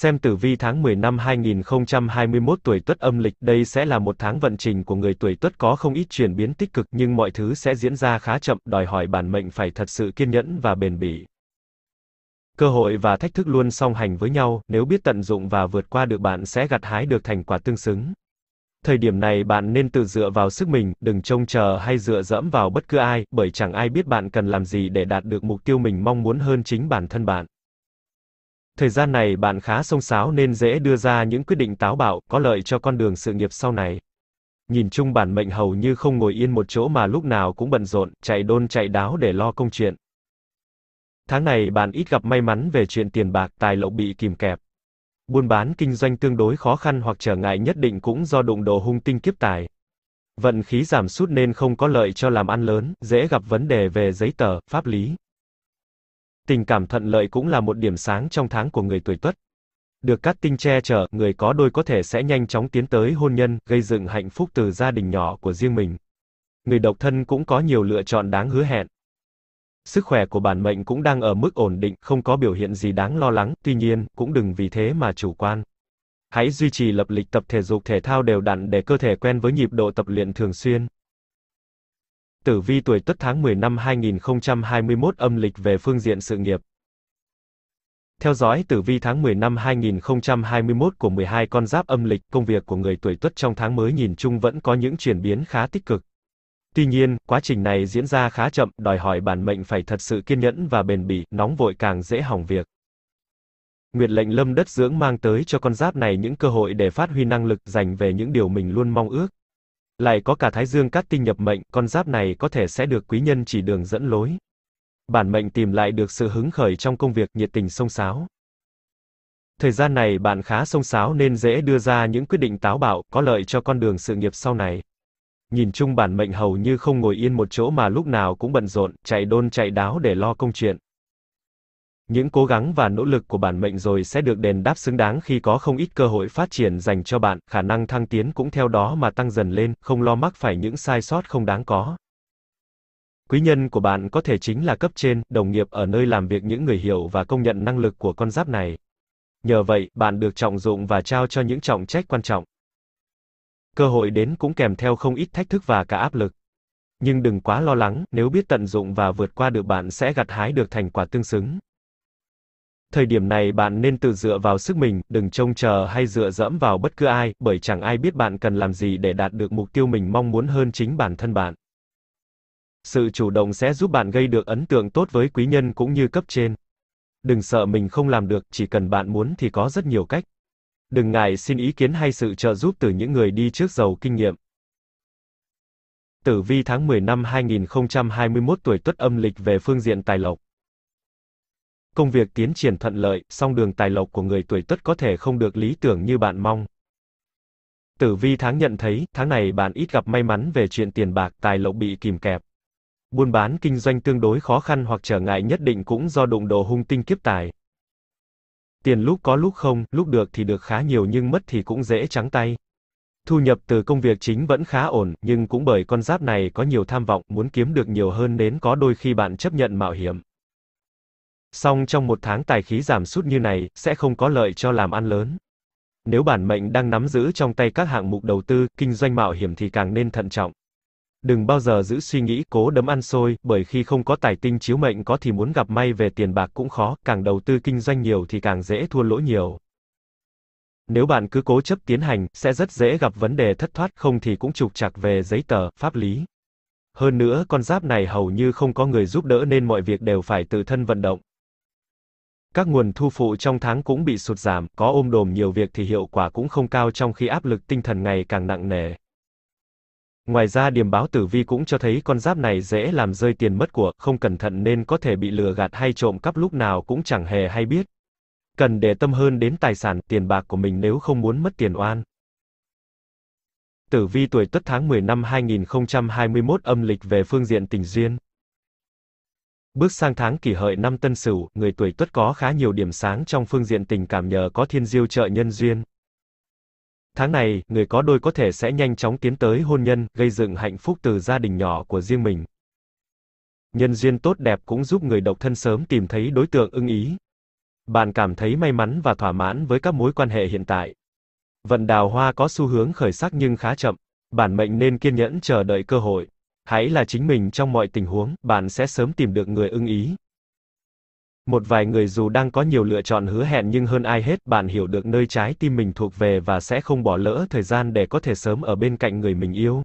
Xem tử vi tháng 10 năm 2021 tuổi tuất âm lịch, đây sẽ là một tháng vận trình của người tuổi tuất có không ít chuyển biến tích cực nhưng mọi thứ sẽ diễn ra khá chậm, đòi hỏi bản mệnh phải thật sự kiên nhẫn và bền bỉ. Cơ hội và thách thức luôn song hành với nhau, nếu biết tận dụng và vượt qua được bạn sẽ gặt hái được thành quả tương xứng. Thời điểm này bạn nên tự dựa vào sức mình, đừng trông chờ hay dựa dẫm vào bất cứ ai, bởi chẳng ai biết bạn cần làm gì để đạt được mục tiêu mình mong muốn hơn chính bản thân bạn. Thời gian này bạn khá sông sáo nên dễ đưa ra những quyết định táo bạo, có lợi cho con đường sự nghiệp sau này. Nhìn chung bản mệnh hầu như không ngồi yên một chỗ mà lúc nào cũng bận rộn, chạy đôn chạy đáo để lo công chuyện. Tháng này bạn ít gặp may mắn về chuyện tiền bạc, tài lộc bị kìm kẹp. Buôn bán kinh doanh tương đối khó khăn hoặc trở ngại nhất định cũng do đụng độ hung tinh kiếp tài. Vận khí giảm sút nên không có lợi cho làm ăn lớn, dễ gặp vấn đề về giấy tờ, pháp lý. Tình cảm thuận lợi cũng là một điểm sáng trong tháng của người tuổi Tuất. Được cát tinh che chở, người có đôi có thể sẽ nhanh chóng tiến tới hôn nhân, gây dựng hạnh phúc từ gia đình nhỏ của riêng mình. Người độc thân cũng có nhiều lựa chọn đáng hứa hẹn. Sức khỏe của bản mệnh cũng đang ở mức ổn định, không có biểu hiện gì đáng lo lắng, tuy nhiên, cũng đừng vì thế mà chủ quan. Hãy duy trì lập lịch tập thể dục thể thao đều đặn để cơ thể quen với nhịp độ tập luyện thường xuyên. Tử vi tuổi Tuất tháng 10 năm 2021 âm lịch về phương diện sự nghiệp. Theo dõi tử vi tháng 10 năm 2021 của 12 con giáp âm lịch, công việc của người tuổi Tuất trong tháng mới nhìn chung vẫn có những chuyển biến khá tích cực. Tuy nhiên, quá trình này diễn ra khá chậm, đòi hỏi bản mệnh phải thật sự kiên nhẫn và bền bỉ, nóng vội càng dễ hỏng việc. Nguyệt lệnh lâm đất dưỡng mang tới cho con giáp này những cơ hội để phát huy năng lực dành về những điều mình luôn mong ước. Lại có cả thái dương cát tinh nhập mệnh, con giáp này có thể sẽ được quý nhân chỉ đường dẫn lối. Bản mệnh tìm lại được sự hứng khởi trong công việc, nhiệt tình sông sáo. Thời gian này bạn khá sông sáo nên dễ đưa ra những quyết định táo bạo, có lợi cho con đường sự nghiệp sau này. Nhìn chung bản mệnh hầu như không ngồi yên một chỗ mà lúc nào cũng bận rộn, chạy đôn chạy đáo để lo công chuyện những cố gắng và nỗ lực của bản mệnh rồi sẽ được đền đáp xứng đáng khi có không ít cơ hội phát triển dành cho bạn, khả năng thăng tiến cũng theo đó mà tăng dần lên, không lo mắc phải những sai sót không đáng có. Quý nhân của bạn có thể chính là cấp trên, đồng nghiệp ở nơi làm việc những người hiểu và công nhận năng lực của con giáp này. Nhờ vậy, bạn được trọng dụng và trao cho những trọng trách quan trọng. Cơ hội đến cũng kèm theo không ít thách thức và cả áp lực. Nhưng đừng quá lo lắng, nếu biết tận dụng và vượt qua được bạn sẽ gặt hái được thành quả tương xứng. Thời điểm này bạn nên tự dựa vào sức mình, đừng trông chờ hay dựa dẫm vào bất cứ ai, bởi chẳng ai biết bạn cần làm gì để đạt được mục tiêu mình mong muốn hơn chính bản thân bạn. Sự chủ động sẽ giúp bạn gây được ấn tượng tốt với quý nhân cũng như cấp trên. Đừng sợ mình không làm được, chỉ cần bạn muốn thì có rất nhiều cách. Đừng ngại xin ý kiến hay sự trợ giúp từ những người đi trước giàu kinh nghiệm. Tử vi tháng 10 năm 2021 tuổi Tuất âm lịch về phương diện tài lộc công việc tiến triển thuận lợi, song đường tài lộc của người tuổi Tuất có thể không được lý tưởng như bạn mong. Tử vi tháng nhận thấy, tháng này bạn ít gặp may mắn về chuyện tiền bạc, tài lộc bị kìm kẹp. Buôn bán kinh doanh tương đối khó khăn hoặc trở ngại nhất định cũng do đụng độ hung tinh kiếp tài. Tiền lúc có lúc không, lúc được thì được khá nhiều nhưng mất thì cũng dễ trắng tay. Thu nhập từ công việc chính vẫn khá ổn, nhưng cũng bởi con giáp này có nhiều tham vọng, muốn kiếm được nhiều hơn nên có đôi khi bạn chấp nhận mạo hiểm. Song trong một tháng tài khí giảm sút như này, sẽ không có lợi cho làm ăn lớn. Nếu bản mệnh đang nắm giữ trong tay các hạng mục đầu tư, kinh doanh mạo hiểm thì càng nên thận trọng. Đừng bao giờ giữ suy nghĩ cố đấm ăn xôi, bởi khi không có tài tinh chiếu mệnh có thì muốn gặp may về tiền bạc cũng khó, càng đầu tư kinh doanh nhiều thì càng dễ thua lỗ nhiều. Nếu bạn cứ cố chấp tiến hành, sẽ rất dễ gặp vấn đề thất thoát, không thì cũng trục trặc về giấy tờ, pháp lý. Hơn nữa, con giáp này hầu như không có người giúp đỡ nên mọi việc đều phải tự thân vận động. Các nguồn thu phụ trong tháng cũng bị sụt giảm, có ôm đồm nhiều việc thì hiệu quả cũng không cao trong khi áp lực tinh thần ngày càng nặng nề. Ngoài ra điểm báo tử vi cũng cho thấy con giáp này dễ làm rơi tiền mất của, không cẩn thận nên có thể bị lừa gạt hay trộm cắp lúc nào cũng chẳng hề hay biết. Cần để tâm hơn đến tài sản, tiền bạc của mình nếu không muốn mất tiền oan. Tử vi tuổi Tuất tháng 10 năm 2021 âm lịch về phương diện tình duyên. Bước sang tháng kỷ hợi năm tân sửu, người tuổi tuất có khá nhiều điểm sáng trong phương diện tình cảm nhờ có thiên diêu trợ nhân duyên. Tháng này, người có đôi có thể sẽ nhanh chóng tiến tới hôn nhân, gây dựng hạnh phúc từ gia đình nhỏ của riêng mình. Nhân duyên tốt đẹp cũng giúp người độc thân sớm tìm thấy đối tượng ưng ý. Bạn cảm thấy may mắn và thỏa mãn với các mối quan hệ hiện tại. Vận đào hoa có xu hướng khởi sắc nhưng khá chậm. Bản mệnh nên kiên nhẫn chờ đợi cơ hội. Hãy là chính mình trong mọi tình huống, bạn sẽ sớm tìm được người ưng ý. Một vài người dù đang có nhiều lựa chọn hứa hẹn nhưng hơn ai hết, bạn hiểu được nơi trái tim mình thuộc về và sẽ không bỏ lỡ thời gian để có thể sớm ở bên cạnh người mình yêu.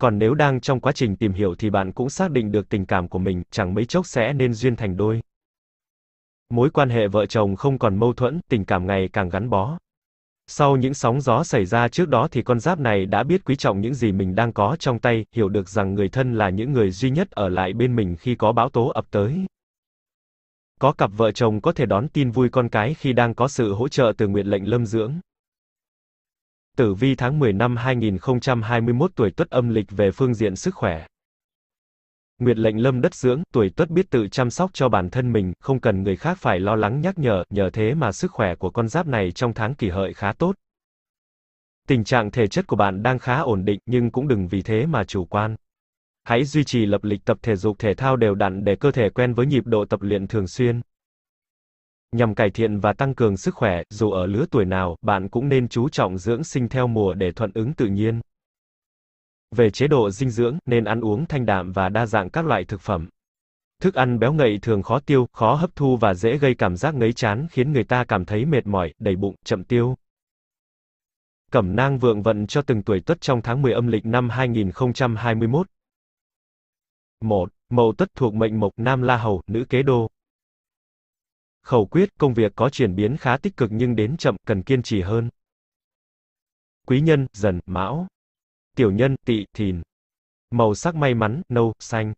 Còn nếu đang trong quá trình tìm hiểu thì bạn cũng xác định được tình cảm của mình, chẳng mấy chốc sẽ nên duyên thành đôi. Mối quan hệ vợ chồng không còn mâu thuẫn, tình cảm ngày càng gắn bó. Sau những sóng gió xảy ra trước đó thì con giáp này đã biết quý trọng những gì mình đang có trong tay, hiểu được rằng người thân là những người duy nhất ở lại bên mình khi có bão tố ập tới. Có cặp vợ chồng có thể đón tin vui con cái khi đang có sự hỗ trợ từ nguyện lệnh lâm dưỡng. Tử vi tháng 10 năm 2021 tuổi Tuất âm lịch về phương diện sức khỏe. Nguyệt lệnh lâm đất dưỡng, tuổi tuất biết tự chăm sóc cho bản thân mình, không cần người khác phải lo lắng nhắc nhở, nhờ thế mà sức khỏe của con giáp này trong tháng kỷ hợi khá tốt. Tình trạng thể chất của bạn đang khá ổn định, nhưng cũng đừng vì thế mà chủ quan. Hãy duy trì lập lịch tập thể dục thể thao đều đặn để cơ thể quen với nhịp độ tập luyện thường xuyên. Nhằm cải thiện và tăng cường sức khỏe, dù ở lứa tuổi nào, bạn cũng nên chú trọng dưỡng sinh theo mùa để thuận ứng tự nhiên. Về chế độ dinh dưỡng, nên ăn uống thanh đạm và đa dạng các loại thực phẩm. Thức ăn béo ngậy thường khó tiêu, khó hấp thu và dễ gây cảm giác ngấy chán khiến người ta cảm thấy mệt mỏi, đầy bụng, chậm tiêu. Cẩm nang vượng vận cho từng tuổi tuất trong tháng 10 âm lịch năm 2021. 1. Mậu tuất thuộc mệnh mộc nam la hầu, nữ kế đô. Khẩu quyết, công việc có chuyển biến khá tích cực nhưng đến chậm, cần kiên trì hơn. Quý nhân, dần, mão tiểu nhân, tỵ, thìn. Màu sắc may mắn, nâu, xanh.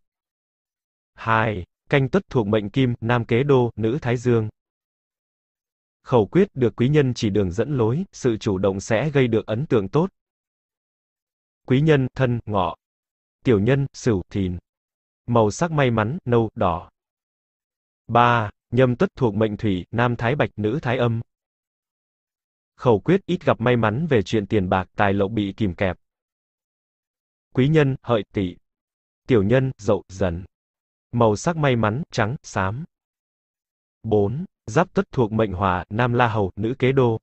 2. Canh tuất thuộc mệnh kim, nam kế đô, nữ thái dương. Khẩu quyết được quý nhân chỉ đường dẫn lối, sự chủ động sẽ gây được ấn tượng tốt. Quý nhân, thân, ngọ. Tiểu nhân, sửu, thìn. Màu sắc may mắn, nâu, đỏ. 3. Nhâm tuất thuộc mệnh thủy, nam thái bạch, nữ thái âm. Khẩu quyết ít gặp may mắn về chuyện tiền bạc, tài lộc bị kìm kẹp quý nhân, hợi, tỵ. Tiểu nhân, dậu, dần. Màu sắc may mắn, trắng, xám. 4. Giáp tuất thuộc mệnh hỏa, nam la hầu, nữ kế đô.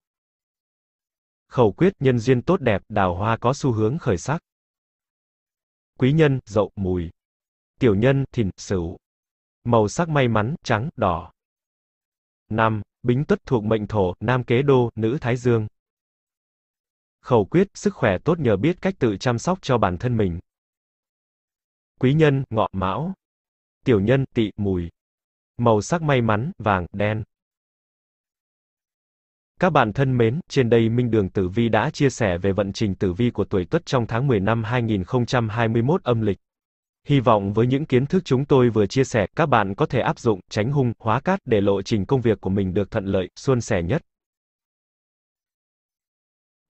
Khẩu quyết nhân duyên tốt đẹp, đào hoa có xu hướng khởi sắc. Quý nhân, dậu, mùi. Tiểu nhân, thìn, sửu. Màu sắc may mắn, trắng, đỏ. 5. Bính tuất thuộc mệnh thổ, nam kế đô, nữ thái dương. Khẩu quyết, sức khỏe tốt nhờ biết cách tự chăm sóc cho bản thân mình. Quý nhân, ngọ mão. Tiểu nhân, tỵ, mùi. Màu sắc may mắn, vàng, đen. Các bạn thân mến, trên đây Minh Đường Tử Vi đã chia sẻ về vận trình tử vi của tuổi Tuất trong tháng 10 năm 2021 âm lịch. Hy vọng với những kiến thức chúng tôi vừa chia sẻ, các bạn có thể áp dụng, tránh hung, hóa cát để lộ trình công việc của mình được thuận lợi, suôn sẻ nhất.